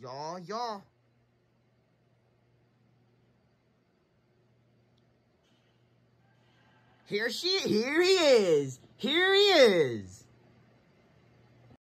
Ja, ja. Here she, here he is. Here he is.